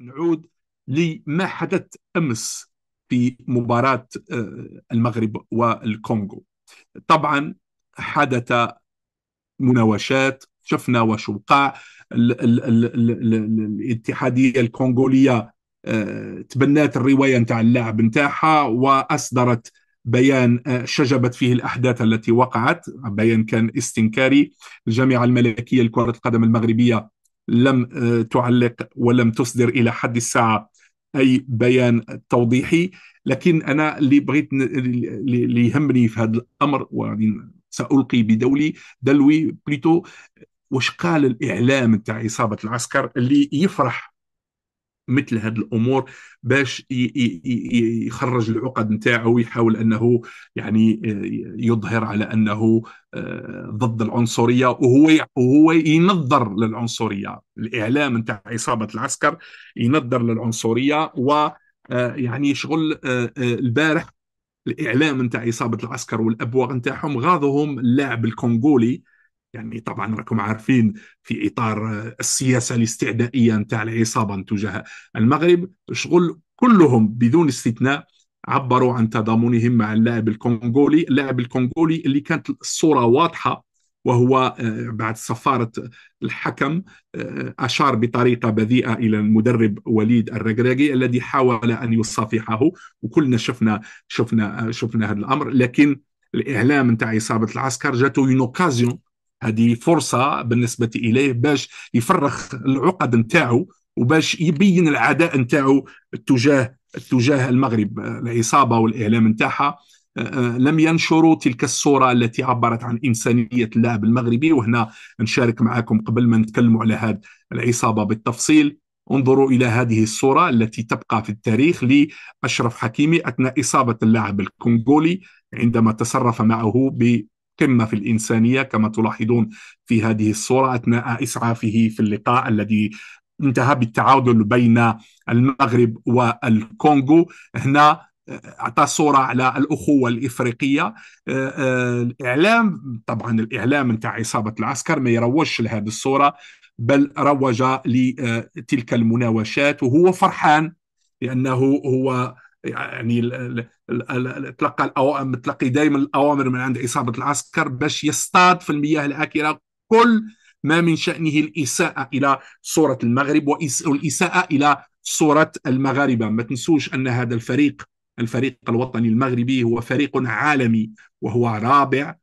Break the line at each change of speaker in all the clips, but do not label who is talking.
نعود لما حدث امس في مباراه آه، المغرب والكونغو. طبعا حدث مناوشات شفنا وشوقاع الاتحاديه الكونغوليه آه، تبنات الروايه نتاع اللاعب نتاعها واصدرت بيان آه، شجبت فيه الاحداث التي وقعت بيان كان استنكاري الجامعه الملكيه لكره القدم المغربيه لم آه، تعلق ولم تصدر الى حد الساعه اي بيان توضيحي لكن انا اللي بغيت اللي يهمني في هذا الامر وغادي سالقي بدولي دلوي بليتو واش قال الاعلام تاع عصابه العسكر اللي يفرح مثل هذه الامور باش يخرج العقد نتاعو ويحاول انه يعني آه، يظهر على انه آه، ضد العنصريه وهو وهو ينظر للعنصريه الاعلام نتاع عصابه العسكر ينظر للعنصريه و آه، يعني شغل البارح الاعلام نتاع عصابه العسكر والابواق نتاعهم غاضهم اللاعب الكونغولي يعني طبعا راكم عارفين في اطار السياسه الاستعدائيه نتاع العصابه تجاه المغرب شغل كلهم بدون استثناء عبروا عن تضامنهم مع اللاعب الكونغولي اللاعب الكونغولي اللي كانت الصوره واضحه وهو آه، بعد سفارة الحكم آه، أشار بطريقة بذيئة إلى المدرب وليد الرقراقي الذي حاول أن يصافحه وكلنا شفنا شفنا آه، شفنا هذا الأمر لكن الإعلام نتاع إصابة العسكر جاته اون اوكازيون هذه فرصه بالنسبه اليه باش يفرخ العقد نتاعو وباش يبين العداء نتاعو تجاه تجاه المغرب العصابه والاعلام نتاعها آه، آه، لم ينشروا تلك الصوره التي عبرت عن انسانيه اللاعب المغربي وهنا نشارك معكم قبل ما نتكلموا على هذه العصابه بالتفصيل انظروا الى هذه الصوره التي تبقى في التاريخ لاشرف حكيمي اثناء اصابه اللاعب الكونغولي عندما تصرف معه قمه في الانسانيه كما تلاحظون في هذه الصوره اثناء اسعافه في اللقاء الذي انتهى بالتعادل بين المغرب والكونغو هنا آه، اعطى صوره على الاخوه الافريقيه آه، آه، الاعلام طبعا الاعلام نتاع عصابه العسكر ما يروجش لهذه الصوره بل روج لتلك المناوشات وهو فرحان لانه هو يعني تلقى الأوامر تلقي دائما الأوامر من عند عصابة العسكر باش يصطاد في المياه الآكلة كل ما من شأنه الإساءة إلى صورة المغرب والإساءة إلى صورة المغاربة ما تنسوش أن هذا الفريق الفريق الوطني المغربي هو فريق عالمي وهو رابع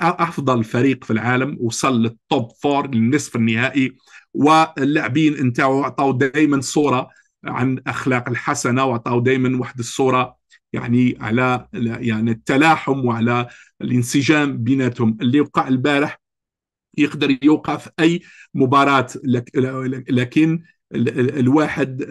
افضل فريق في العالم وصل للتوب فور للنصف النهائي واللاعبين نتاعو عطاو دائما صوره عن اخلاق الحسنه وعطاو دائما واحد الصوره يعني على يعني التلاحم وعلى الانسجام بيناتهم اللي وقع البارح يقدر يوقع في اي مباراه لكن الواحد آه،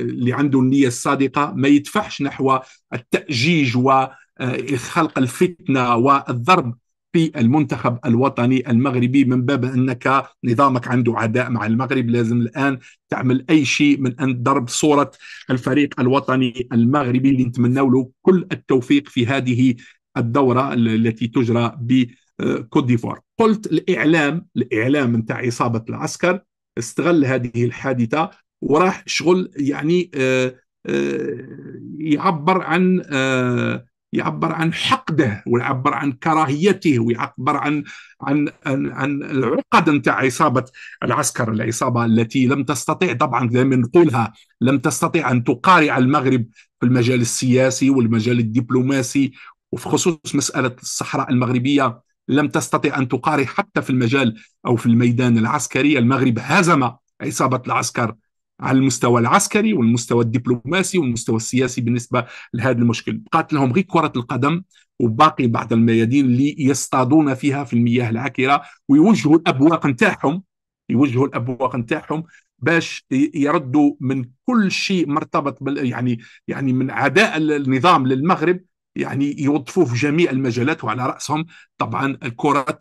اللي عنده النيه الصادقه ما يدفعش نحو التاجيج وخلق آه، الفتنه والضرب في المنتخب الوطني المغربي من باب انك نظامك عنده عداء مع المغرب لازم الان تعمل اي شيء من ان ضرب صوره الفريق الوطني المغربي اللي نتمناو له كل التوفيق في هذه الدوره التي تجرى بكوت ديفوار قلت الاعلام الاعلام نتاع عصابه العسكر استغل هذه الحادثه وراح شغل يعني آه، آه، يعبر عن آه، يعبر عن حقده ويعبر عن كراهيته ويعبر عن عن عن, عن العقد نتاع عصابه العسكر العصابه التي لم تستطع طبعا دائما نقولها لم تستطيع ان تقارع المغرب في المجال السياسي والمجال الدبلوماسي وفي خصوص مساله الصحراء المغربيه لم تستطع ان تقارع حتى في المجال او في الميدان العسكري المغرب هزم عصابه العسكر على المستوى العسكري والمستوى الدبلوماسي والمستوى السياسي بالنسبه لهذا المشكل بقات لهم غير كره القدم وباقي بعض الميادين اللي يصطادون فيها في المياه العكره ويوجهوا الابواق نتاعهم يوجهوا الابواق نتاعهم باش يردوا من كل شيء مرتبط بال يعني يعني من عداء النظام للمغرب يعني يوظفوه في جميع المجالات وعلى راسهم طبعا كره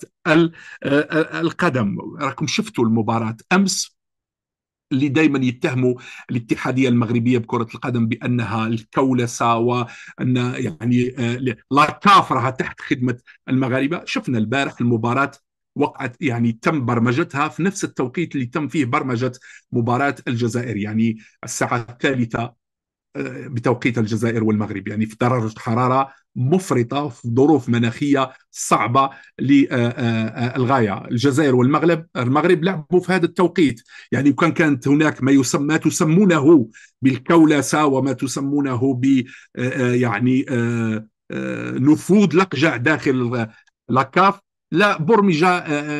القدم راكم شفتوا المباراه امس اللي دائما يتهموا الاتحاديه المغربيه بكره القدم بانها الكولسه وان يعني آه، لا كافرها تحت خدمه المغاربه شفنا البارح المباراه وقعت يعني تم برمجتها في نفس التوقيت اللي تم فيه برمجه مباراه الجزائر يعني الساعه الثالثه آه، بتوقيت الجزائر والمغرب يعني في درجه حراره مفرطه في ظروف مناخيه صعبه للغايه آه، آه، آه، الجزائر والمغرب المغرب لعبوا في هذا التوقيت يعني وكان كانت هناك ما يسمى تسمونه بالكولسه وما تسمونه ب يعني نفوذ لقجع داخل لاكاف لا برمج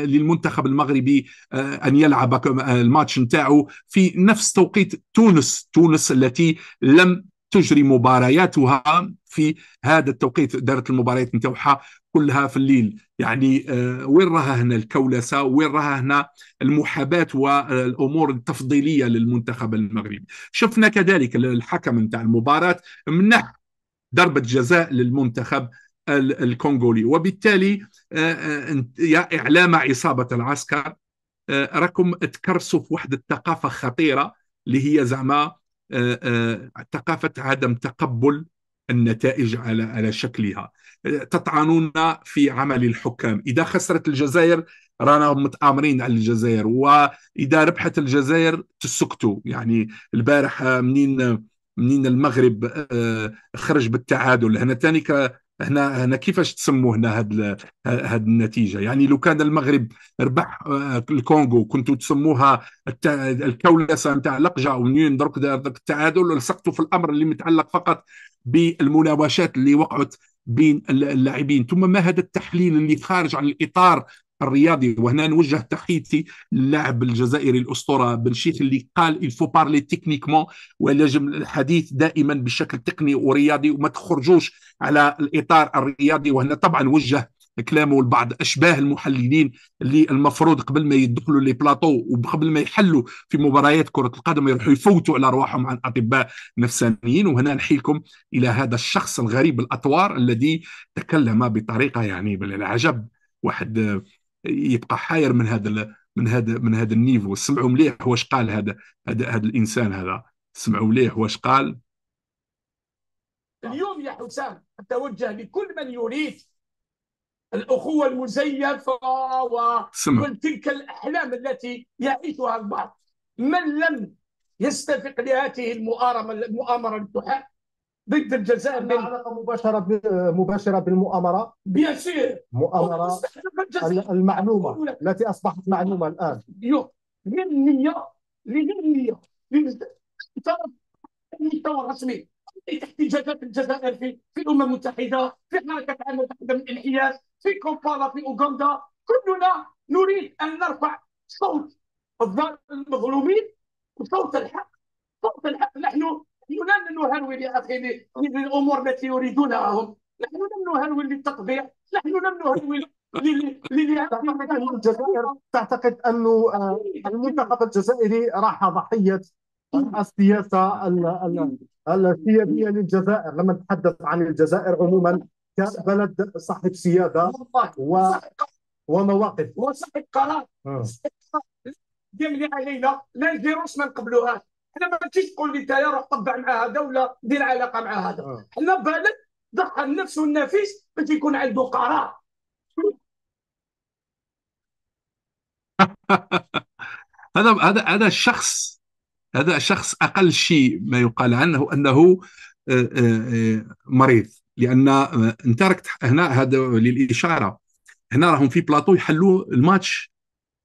للمنتخب المغربي ان يلعب الماتش نتاعو في نفس توقيت تونس تونس التي لم تجري مبارياتها في هذا التوقيت دارت المباريات نتاعها كلها في الليل يعني آه، وين راها هنا الكولسه وين راها هنا المحاباه والامور التفضيليه للمنتخب المغربي شفنا كذلك الحكم نتاع المباراه منح ضربه جزاء للمنتخب الكونغولي وبالتالي آه، آه، يا اعلام عصابه العسكر راكم تكرسوا في واحد الثقافه خطيره اللي هي زعما آه، آه، ثقافه عدم تقبل النتائج على على شكلها تطعنون في عمل الحكام اذا خسرت الجزائر رانا متآمرين على الجزائر واذا ربحت الجزائر تسكتوا يعني البارح منين منين المغرب آه، خرج بالتعادل هنا ثاني هنا هنا كيفاش تسموا هنا هاد هاد النتيجه يعني لو كان المغرب ربح آه، الكونغو كنتوا تسموها الكولسه نتاع لقجه ونين درك درك التعادل لصقتوا في الامر اللي متعلق فقط بالمناوشات اللي وقعت بين اللاعبين ثم ما هذا التحليل اللي خارج عن الاطار الرياضي وهنا نوجه تحيتي للاعب الجزائري الاسطوره بن شيخ اللي قال الفو بارلي تكنيكمون ولازم الحديث دائما بشكل تقني ورياضي وما تخرجوش على الاطار الرياضي وهنا طبعا وجه كلامه لبعض اشباه المحللين اللي المفروض قبل ما يدخلوا لي بلاطو وقبل ما يحلوا في مباريات كره القدم يروحوا يفوتوا على ارواحهم عن اطباء نفسانيين وهنا نحيلكم الى هذا الشخص الغريب الاطوار الذي تكلم بطريقه يعني بالعجب واحد يبقى حاير من هذا من هذا من هذا النيفو سمعوا مليح واش قال هذا هذا هذا الانسان هذا سمعوا مليح واش قال اليوم يا حسام اتوجه لكل من يريد الاخوه المزيفه وتلك الاحلام التي يعيشها البعض من لم يستفق لهذه المؤامره المؤامره ضد الجزائر بين علاقه مباشره ب... مباشره بالمؤامره بيان سور مؤامره المعلومه التي اصبحت معلومه الان من النيه للنيه طرف المستوى الرسمي احتجاجات الجزائر في في الامم المتحده في حركه عامه المتحده الانحياز في كومبالا في اوغندا كلنا نريد ان نرفع صوت المظلومين وصوت الحق صوت الحق نحن نحن لا نهلول لأخيه للأمور التي يريدونها هم نحن لم نهلول للتقضية نحن لم نهلول الجزائر تعتقد أن آه، المنتخب الجزائري راح ضحية السياسة السيادية للجزائر لما نتحدث عن الجزائر عموما كبلد صاحب سيادة و... ومواقف وصاحب قرار قال آه. لي علينا لا نديروش ما نقبلوهاش حنا ما تجيش تقول لي انت روح طبع مع هذا ولا دير علاقه مع هذا حنا بالك ضحى النفس والنفيس باش يكون عنده قرار هذا هذا هذا الشخص هذا الشخص اقل شيء ما يقال عنه انه آه، آه، مريض لان آه، انت راك هنا هذا للاشاره هنا راهم في بلاطو يحلوا الماتش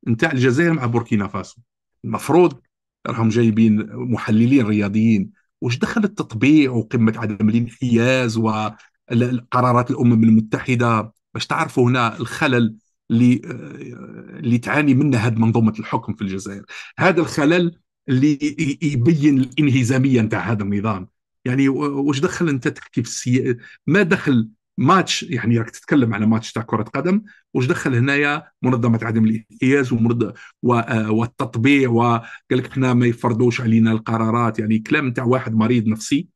نتاع الجزائر مع بوركينا فاسو المفروض راهم جايبين محللين رياضيين واش دخل التطبيع وقمه عدم الانحياز وقرارات الامم المتحده باش تعرفوا هنا الخلل اللي آه، اللي تعاني منه هذه منظومه الحكم في الجزائر هذا الخلل اللي يبين الانهزاميه نتاع هذا النظام يعني واش دخل انت تحكي في السياسه ما دخل ماتش يعني راك تتكلم على ماتش تاع كره قدم واش دخل هنايا منظمه عدم الاحتياز ومرض آه، والتطبيع وقال لك احنا ما يفرضوش علينا القرارات يعني كلام تاع واحد مريض نفسي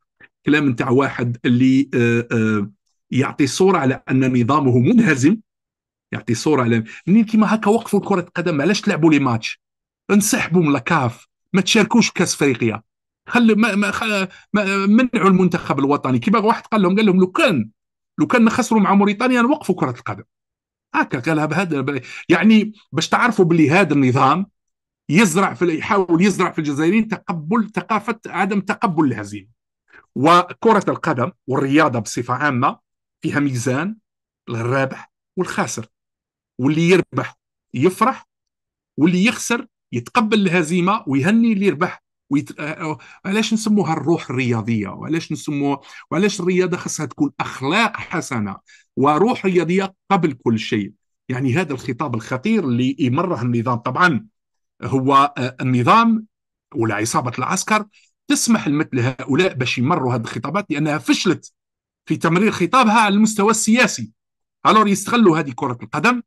كلام تاع واحد اللي آه، آه، يعطي صوره على ان نظامه منهزم يعطي صوره على منين كيما هكا وقفوا كره القدم علاش تلعبوا لي ماتش انسحبوا من لاكاف ما تشاركوش كاس افريقيا خلوا ما ما, خل... ما منعوا المنتخب الوطني كيما واحد قال لهم قال لهم لو كان لو كان خسروا مع موريتانيا نوقفوا كره القدم هكا قالها بهذا يعني باش تعرفوا باللي هذا النظام يزرع في يحاول يزرع في الجزائريين تقبل ثقافه عدم تقبل الهزيمه وكره القدم والرياضه بصفه عامه فيها ميزان للرابح والخاسر واللي يربح يفرح واللي يخسر يتقبل الهزيمه ويهني اللي يربح ويت... آه، آه، علاش نسموها الروح الرياضيه وعلاش نسموها وعلاش الرياضه خصها تكون اخلاق حسنه وروح رياضيه قبل كل شيء يعني هذا الخطاب الخطير اللي يمره النظام طبعا هو آه، النظام ولا عصابه العسكر تسمح لمثل هؤلاء باش يمروا هذه الخطابات لانها فشلت في تمرير خطابها على المستوى السياسي الور يستغلوا هذه كره القدم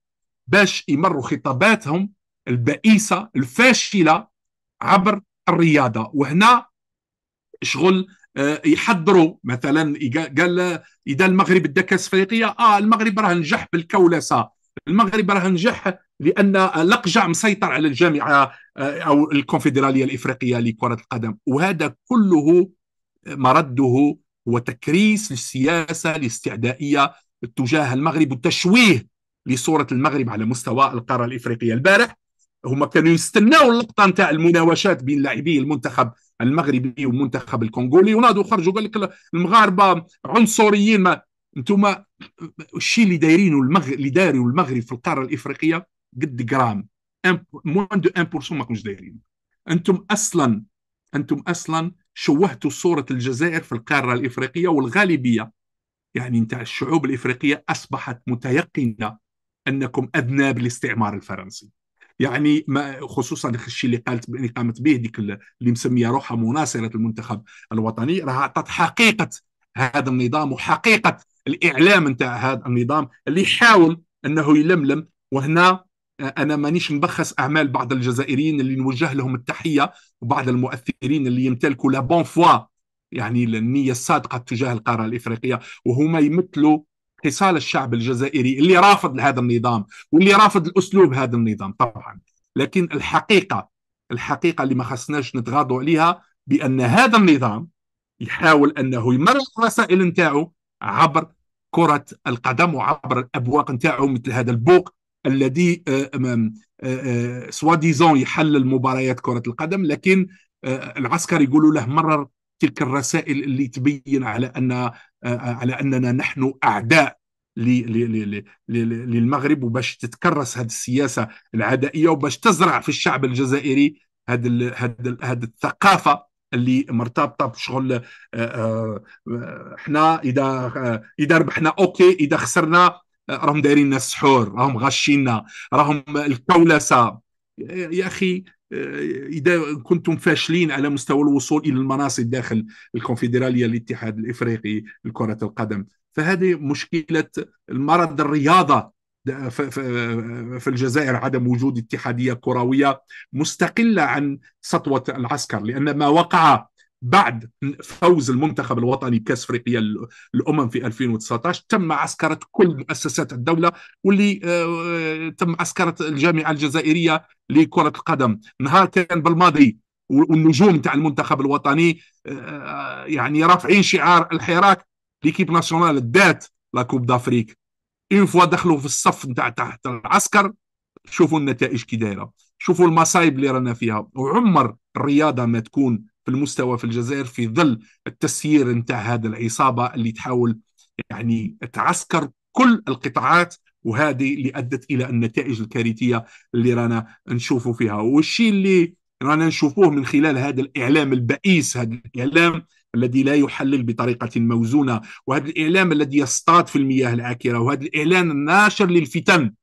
باش يمروا خطاباتهم البائسه الفاشله عبر الرياضه وهنا شغل آه، يحضروا مثلا قال اذا المغرب ادى كاس افريقيا اه المغرب راه نجح بالكولسه المغرب راه نجح لان لقجع مسيطر على الجامعه آه، او الكونفدراليه الافريقيه لكره القدم وهذا كله آه، مرده هو تكريس للسياسه الاستعدائيه تجاه المغرب وتشويه لصوره المغرب على مستوى القاره الافريقيه البارح هما كانوا يستناو اللقطه نتاع المناوشات بين لاعبي المنتخب المغربي والمنتخب الكونغولي ونادوا خرجوا قال لك المغاربه عنصريين ما انتم الشيء اللي دايرينه المغ... اللي دايروا المغرب في القاره الافريقيه قد جرام موان دو 1% ما كنتش دايرين انتم اصلا انتم اصلا شوهتوا صوره الجزائر في القاره الافريقيه والغالبيه يعني نتاع الشعوب الافريقيه اصبحت متيقنه انكم اذناب الاستعمار الفرنسي يعني ما خصوصا الشيء اللي قالت اللي قامت به ديك اللي مسميه روحها مناصره المنتخب الوطني راها عطات حقيقه هذا النظام وحقيقه الاعلام نتاع هذا النظام اللي يحاول انه يلملم وهنا آه، انا مانيش نبخس اعمال بعض الجزائريين اللي نوجه لهم التحيه وبعض المؤثرين اللي يمتلكوا لا بون فوا يعني النيه الصادقه تجاه القاره الافريقيه وهما يمثلوا خصال الشعب الجزائري اللي رافض هذا النظام واللي رافض الاسلوب هذا النظام طبعا لكن الحقيقه الحقيقه اللي ما خصناش نتغاضوا عليها بان هذا النظام يحاول انه يمرر الرسائل نتاعو عبر كره القدم وعبر الابواق نتاعو مثل هذا البوق الذي آه، آه، آه، سوا ديزون يحلل مباريات كره القدم لكن العسكر يقولوا له مرر تلك الرسائل اللي تبين على ان آه، آه، على اننا نحن اعداء للمغرب وباش تتكرس هذه السياسه العدائيه وباش تزرع في الشعب الجزائري هذه هذه الثقافه اللي مرتبطه بشغل احنا آه، اذا اذا ربحنا اوكي اذا خسرنا راهم دايرين السحور راهم غاشينا راهم الكولسه يا اخي آه، اذا كنتم فاشلين على مستوى الوصول الى المناصب داخل الكونفدراليه الاتحاد الافريقي لكره القدم فهذه مشكله المرض الرياضه في الجزائر عدم وجود اتحاديه كرويه مستقله عن سطوه العسكر لان ما وقع بعد فوز المنتخب الوطني بكاس افريقيا الامم في 2019 تم عسكره كل مؤسسات الدوله واللي آه، تم عسكره الجامعه الجزائريه لكره القدم نهار كان بالماضي والنجوم تاع المنتخب الوطني آه، يعني رافعين شعار الحراك ليكيب ناسيونال دات لا كوب دافريك اون فوا دخلوا في الصف نتاع تحت العسكر شوفوا النتائج كي دايره شوفوا المصايب اللي رانا فيها وعمر الرياضه ما تكون في المستوى في الجزائر في ظل التسيير نتاع هذا العصابه اللي تحاول يعني تعسكر كل القطاعات وهذه اللي ادت الى النتائج الكارثيه اللي رانا نشوفوا فيها والشيء اللي رانا نشوفوه من خلال هذا الاعلام البئيس هذا الاعلام الذي لا يحلل بطريقه موزونه وهذا الاعلام الذي يصطاد في المياه العاكره وهذا الاعلام الناشر للفتن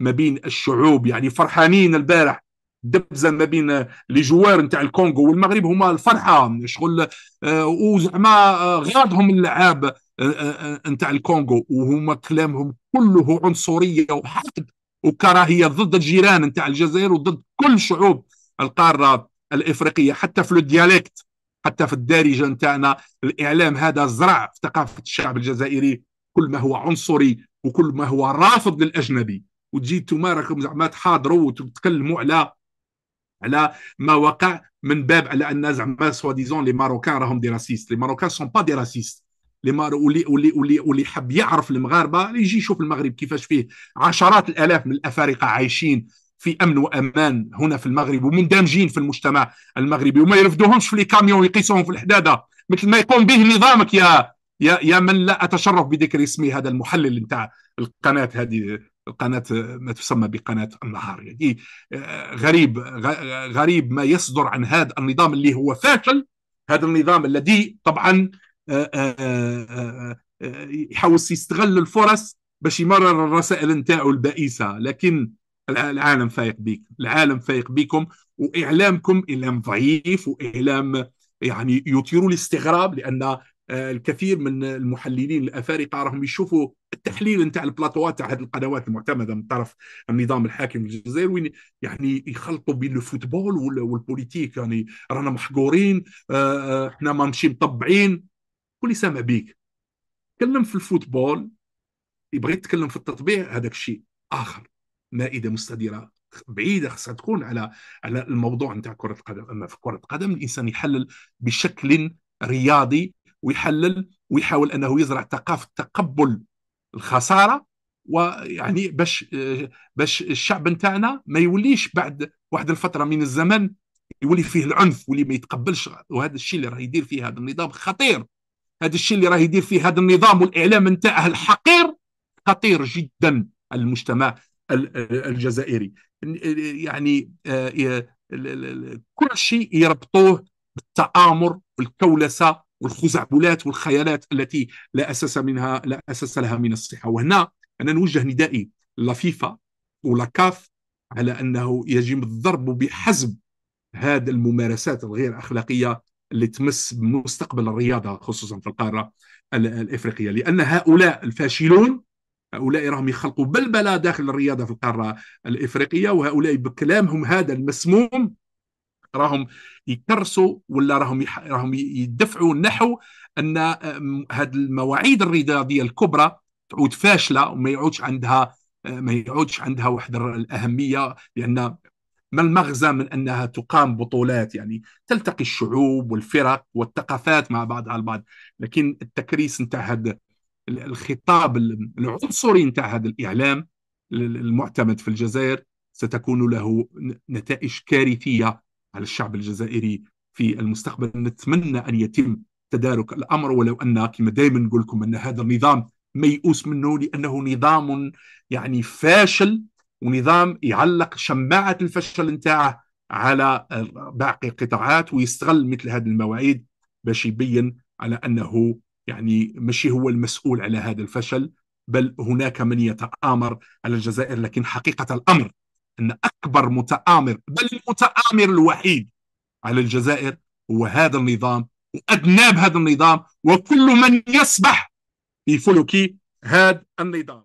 ما بين الشعوب يعني فرحانين البارح دبزه ما بين لي جوار نتاع الكونغو والمغرب هما الفرحه شغل آه، وزعما آه، غاضهم اللعاب آه، نتاع الكونغو وهما كلامهم كله عنصريه وحقد وكراهيه ضد الجيران نتاع الجزائر وضد كل شعوب القاره الافريقيه حتى في لو ديالكت حتى في الدارجه نتاعنا الاعلام هذا زرع في ثقافه الشعب الجزائري كل ما هو عنصري وكل ما هو رافض للاجنبي وتجي انتم راكم زعما تحاضروا وتتكلموا على على ما وقع من باب على ان زعما سوا ديزون لي ماروكان راهم دي راسيست لي ماروكان سون با دي راسيست لي مارو ولي ولي ولي ولي حب يعرف المغاربه يجي يشوف المغرب كيفاش فيه عشرات الالاف من الافارقه عايشين في امن وامان هنا في المغرب ومندمجين في المجتمع المغربي وما يرفدوهمش في لي كاميون ويقيسوهم في الحداده مثل ما يقوم به نظامك يا يا يا من لا اتشرف بذكر اسمي هذا المحلل نتاع القناه هذه القناة ما تسمى بقناة النهار يعني آه، غريب غريب ما يصدر عن هذا النظام اللي هو فاشل هذا النظام الذي طبعا آه، آه، يحاول يستغل الفرص باش يمرر الرسائل نتاعو البائسة لكن العالم فايق بيك العالم فايق بيكم وإعلامكم إعلام ضعيف وإعلام يعني يثير الاستغراب لأن آه، الكثير من المحللين الافارقه راهم يشوفوا التحليل نتاع البلاطوات تاع هذه القنوات المعتمده من طرف النظام الحاكم الجزائري يعني يخلطوا بين الفوتبول والبوليتيك يعني رانا محقورين احنا آه، آه، ما نمشي مطبعين كل سامع بيك تكلم في الفوتبول يبغي يتكلم في التطبيع هذاك الشيء اخر مائده مستديره بعيده خصها تكون على على الموضوع نتاع كره القدم اما في كره القدم الانسان يحلل بشكل رياضي ويحلل ويحاول انه يزرع ثقافه تقبل الخساره ويعني باش باش الشعب نتاعنا ما يوليش بعد واحد الفتره من الزمن يولي فيه العنف واللي ما يتقبلش وهذا الشيء اللي راه يدير فيه هذا النظام خطير هذا الشيء اللي راه يدير فيه هذا النظام والاعلام نتاعه الحقير خطير جدا على المجتمع الجزائري يعني آه، كل شيء يربطوه بالتآمر والكولسة والخزعبلات والخيالات التي لا اساس منها لا اساس لها من الصحه وهنا انا نوجه ندائي لفيفا ولا كاف على انه يجب الضرب بحزم هذه الممارسات الغير اخلاقيه اللي تمس بمستقبل الرياضه خصوصا في القاره الافريقيه لان هؤلاء الفاشلون هؤلاء راهم يخلقوا بلبله داخل الرياضه في القاره الافريقيه وهؤلاء بكلامهم هذا المسموم راهم يكرسوا ولا راهم يح... راهم يدفعوا نحو ان هذه المواعيد الرياضيه الكبرى تعود فاشله وما يعودش عندها ما يعودش عندها واحد الاهميه لان ما المغزى من انها تقام بطولات يعني تلتقي الشعوب والفرق والثقافات مع بعضها البعض لكن التكريس نتاع هذا الخطاب العنصري نتاع هذا الاعلام المعتمد في الجزائر ستكون له نتائج كارثيه على الشعب الجزائري في المستقبل نتمنى أن يتم تدارك الأمر ولو أن كما دائما نقول لكم أن هذا النظام ميؤوس منه لأنه نظام يعني فاشل ونظام يعلق شماعة الفشل نتاعه على باقي القطاعات ويستغل مثل هذه المواعيد باش يبين على أنه يعني ماشي هو المسؤول على هذا الفشل بل هناك من يتآمر على الجزائر لكن حقيقة الأمر ان اكبر متآمر بل المتآمر الوحيد على الجزائر هو هذا النظام وادناب هذا النظام وكل من يسبح في فلك هذا النظام